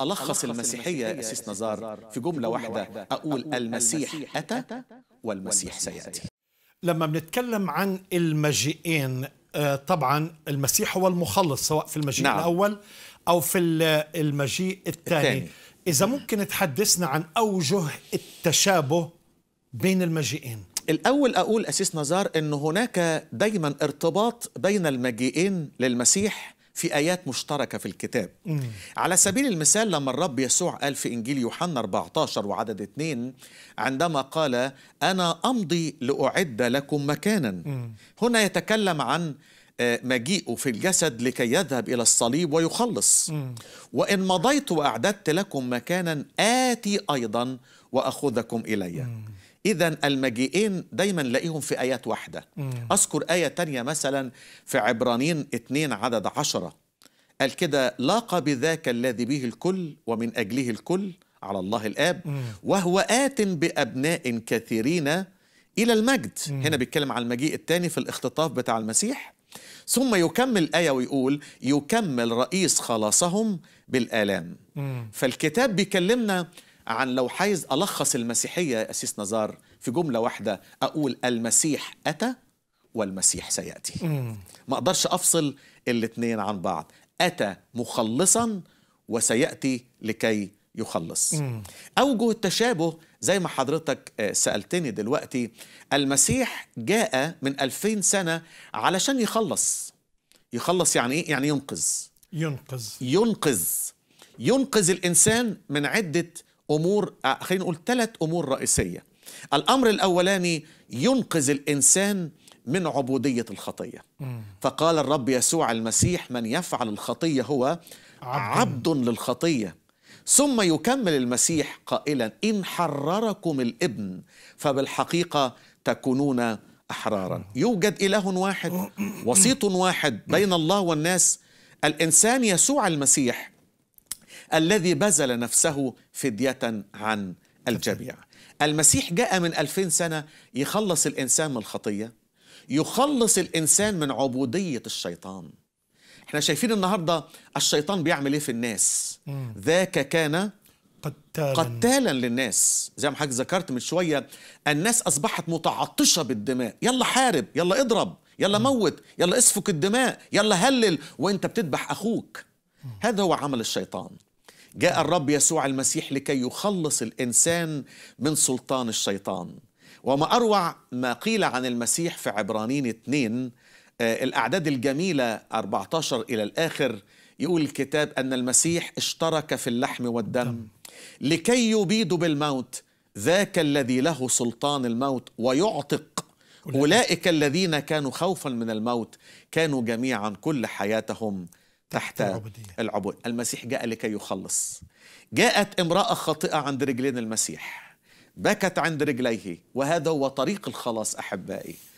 ألخص المسيحية أسيس نزار في جملة واحدة أقول المسيح أتى والمسيح سيأتي لما بنتكلم عن المجيئين آه، طبعا المسيح هو المخلص سواء في المجيء نعم. الأول أو في المجيء الثاني إذا ممكن تحدثنا عن أوجه التشابه بين المجيئين الأول أقول أسيس نزار أن هناك دايما ارتباط بين المجيئين للمسيح في آيات مشتركة في الكتاب مم. على سبيل المثال لما الرب يسوع قال في إنجيل يوحنا 14 وعدد 2 عندما قال أنا أمضي لأعد لكم مكانا مم. هنا يتكلم عن آه، مجيئه في الجسد لكي يذهب إلى الصليب ويخلص مم. وإن مضيت وأعددت لكم مكانا آتي أيضا وأخذكم إلي مم. إذا المجيئين دايما نلاقيهم في آيات واحدة أذكر آية تانية مثلا في عبرانين 2 عدد عشرة قال كده لاقى بذاك الذي به الكل ومن أجله الكل على الله الآب مم. وهو آت بأبناء كثيرين إلى المجد مم. هنا بيتكلم على المجيء الثاني في الاختطاف بتاع المسيح ثم يكمل الآية ويقول يكمل رئيس خلاصهم بالآلام مم. فالكتاب بيكلمنا عن لو حايز ألخص المسيحية يا أسيس نزار في جملة واحدة أقول المسيح أتى والمسيح سيأتي ما أقدرش أفصل الاثنين عن بعض أتى مخلصا وسيأتي لكي يخلص أوجه التشابه زي ما حضرتك آه، سألتني دلوقتي المسيح جاء من 2000 سنة علشان يخلص يخلص يعني إيه؟ يعني ينقذ ينقذ ينقذ ينقذ الإنسان من عدة امور آه، خلينا نقول ثلاث امور رئيسيه الامر الاولاني ينقذ الانسان من عبوديه الخطيه فقال الرب يسوع المسيح من يفعل الخطيه هو عبد, عبد للخطيه ثم يكمل المسيح قائلا ان حرركم الابن فبالحقيقه تكونون احرارا يوجد اله واحد وسيط واحد بين الله والناس الانسان يسوع المسيح الذي بذل نفسه فدية عن الجميع المسيح جاء من ألفين سنة يخلص الإنسان من الخطية يخلص الإنسان من عبودية الشيطان احنا شايفين النهاردة الشيطان بيعمل ايه في الناس ذاك كان قتالا قتالا للناس زي ما حضرتك ذكرت من شوية الناس أصبحت متعطشة بالدماء يلا حارب يلا اضرب يلا مم. موت يلا اسفك الدماء يلا هلل وانت بتذبح أخوك مم. هذا هو عمل الشيطان جاء الرب يسوع المسيح لكي يخلص الانسان من سلطان الشيطان وما اروع ما قيل عن المسيح في عبرانين 2 آه، الاعداد الجميله 14 الى الاخر يقول الكتاب ان المسيح اشترك في اللحم والدم لكي يبيد بالموت ذاك الذي له سلطان الموت ويعتق أولئك الذين كانوا خوفا من الموت كانوا جميعا كل حياتهم تحت العبودية. العبود المسيح جاء لكي يخلص جاءت امرأة خاطئة عند رجلين المسيح بكت عند رجليه وهذا هو طريق الخلاص أحبائي